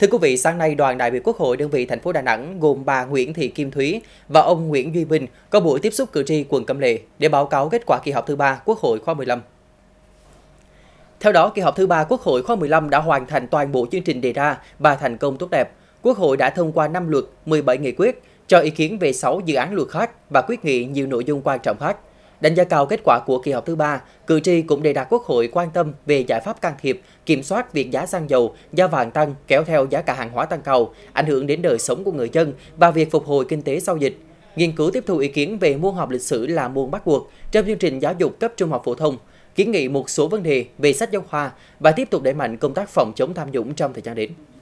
Thưa quý vị, sáng nay đoàn đại biểu Quốc hội đơn vị thành phố Đà Nẵng gồm bà Nguyễn Thị Kim Thúy và ông Nguyễn Duy Bình có buổi tiếp xúc cử tri quận Cẩm Lệ để báo cáo kết quả kỳ họp thứ ba Quốc hội khóa 15. Theo đó, kỳ họp thứ ba Quốc hội khóa 15 đã hoàn thành toàn bộ chương trình đề ra và thành công tốt đẹp. Quốc hội đã thông qua 5 luật, 17 nghị quyết, cho ý kiến về 6 dự án luật khác và quyết nghị nhiều nội dung quan trọng khác. Đánh giá cao kết quả của kỳ họp thứ ba, cử tri cũng đề đạt Quốc hội quan tâm về giải pháp can thiệp, kiểm soát việc giá xăng dầu, giá vàng tăng kéo theo giá cả hàng hóa tăng cầu, ảnh hưởng đến đời sống của người dân và việc phục hồi kinh tế sau dịch. Nghiên cứu tiếp thu ý kiến về môn học lịch sử là môn bắt buộc trong chương trình giáo dục cấp trung học phổ thông, kiến nghị một số vấn đề về sách giáo khoa và tiếp tục đẩy mạnh công tác phòng chống tham nhũng trong thời gian đến.